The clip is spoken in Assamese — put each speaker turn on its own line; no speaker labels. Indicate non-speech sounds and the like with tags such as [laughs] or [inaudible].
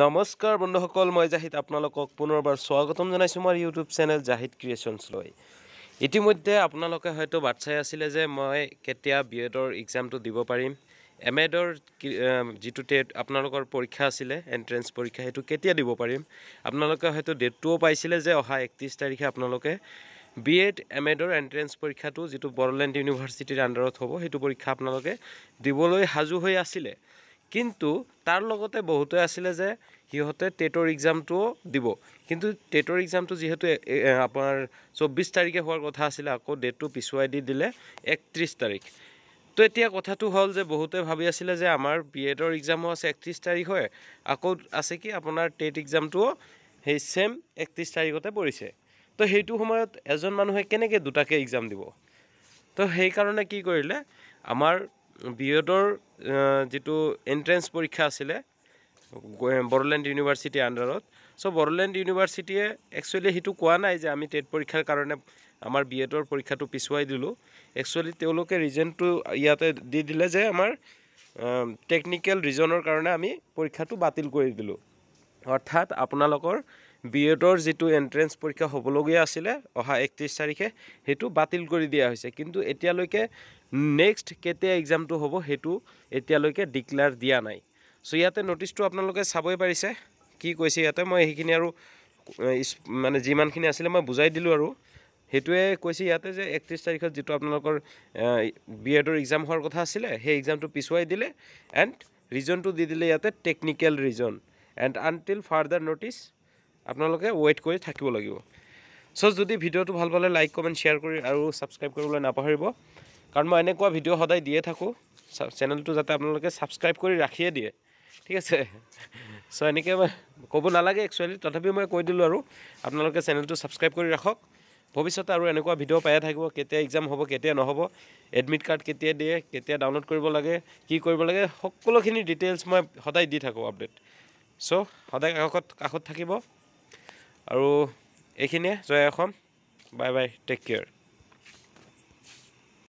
নমস্কাৰ বন্ধুসকল মই জাহিদ আপোনালোকক পুনৰবাৰ স্বাগতম জনাইছোঁ মোৰ ইউটিউব চেনেল জাহিদ লৈ ইতিমধ্যে আপোনালোকে হয়তো বাট চাই আছিলে যে মই কেতিয়া বি এডৰ এক্সামটো দিব পাৰিম এম এডৰ যিটো টেট আপোনালোকৰ পৰীক্ষা আছিলে এণ্ট্ৰেঞ্চ পৰীক্ষা সেইটো কেতিয়া দিব পাৰিম আপোনালোকে হয়তো ডেটটোও পাইছিলে যে অহা একত্ৰিছ তাৰিখে আপোনালোকে বি এড এম এডৰ এণ্ট্ৰেঞ্চ পৰীক্ষাটো যিটো বড়োলেণ্ড ইউনিভাৰ্চিটিৰ আণ্ডাৰত হ'ব সেইটো পৰীক্ষা আপোনালোকে দিবলৈ সাজু হৈ আছিলে কিন্তু তাৰ লগতে বহুতে আছিলে যে সিহঁতে টেটৰ এক্সামটোও দিব কিন্তু টেটৰ এক্সামটো যিহেতু আপোনাৰ চৌব্বিছ তাৰিখে হোৱাৰ কথা আছিলে আকৌ ডেটটো পিছুৱাই দি দিলে একত্ৰিছ তাৰিখ তো এতিয়া কথাটো হ'ল যে বহুতে ভাবি আছিলে যে আমাৰ বি এডৰ এক্সামো আছে একত্ৰিছ তাৰিখ হয় আকৌ আছে কি আপোনাৰ টেট এক্সামটোও সেই ছেম একত্ৰিছ তাৰিখতে পৰিছে তো সেইটো সময়ত এজন মানুহে কেনেকৈ দুটাকৈ এক্সাম দিব তো সেইকাৰণে কি কৰিলে আমাৰ বি এডৰ যিটো এণ্ট্ৰেঞ্চ পৰীক্ষা আছিলে বড়োলেণ্ড ইউনিভাৰ্চিটিৰ আণ্ডাৰত চ' বড়োলেণ্ড ইউনিভাৰ্চিটিয়ে একচুৱেলি সেইটো কোৱা নাই যে আমি টেট পৰীক্ষাৰ কাৰণে আমাৰ বি এডৰ পৰীক্ষাটো পিছুৱাই দিলোঁ একচুৱেলি তেওঁলোকে ৰিজনটো ইয়াতে দি দিলে যে আমাৰ টেকনিকেল ৰিজনৰ কাৰণে আমি পৰীক্ষাটো বাতিল কৰি দিলোঁ অৰ্থাৎ আপোনালোকৰ বি এডৰ যিটো এণ্ট্ৰেঞ্চ পৰীক্ষা হ'বলগীয়া আছিলে অহা একত্ৰিছ তাৰিখে সেইটো বাতিল কৰি দিয়া হৈছে কিন্তু এতিয়ালৈকে নেক্সট কেতিয়া এক্সামটো হ'ব সেইটো এতিয়ালৈকে ডিক্লেয়াৰ দিয়া নাই চ' ইয়াতে ন'টিছটো আপোনালোকে চাবই পাৰিছে কি কৈছে ইয়াতে মই সেইখিনি আৰু মানে যিমানখিনি আছিলে মই বুজাই দিলোঁ আৰু সেইটোৱে কৈছে ইয়াতে যে একত্ৰিছ তাৰিখত যিটো আপোনালোকৰ বি এডৰ এক্সাম হোৱাৰ কথা আছিলে সেই এক্সামটো পিছুৱাই দিলে এণ্ড ৰিজনটো দি দিলে ইয়াতে technical reason and until further notice আপোনালোকে ৱেইট কৰি থাকিব লাগিব চ' যদি ভিডিঅ'টো ভাল পালে লাইক কমেণ্ট শ্বেয়াৰ কৰি আৰু ছাবস্ক্ৰাইব কৰিবলৈ নাপাহৰিব কাৰণ মই এনেকুৱা ভিডিঅ' সদায় দিয়ে থাকোঁ চেনেলটো যাতে আপোনালোকে ছাবস্ক্ৰাইব কৰি ৰাখিয়ে দিয়ে ঠিক আছে চ' [laughs] এনেকৈ মই ক'ব নালাগে একচুৱেলি তথাপি মই কৈ দিলোঁ আৰু আপোনালোকে চেনেলটো ছাবস্ক্ৰাইব কৰি ৰাখক ভৱিষ্যতে আৰু এনেকুৱা ভিডিঅ' পায়ে থাকিব কেতিয়া এক্সাম হ'ব কেতিয়া নহ'ব এডমিট কাৰ্ড কেতিয়া দিয়ে কেতিয়া ডাউনলোড কৰিব লাগে কি কৰিব লাগে সকলোখিনি ডিটেইলছ মই সদায় দি থাকোঁ আপডেট চ' সদায় কাষত কাষত থাকিব আৰু এইখিনিয়ে জয় Assam bye bye take care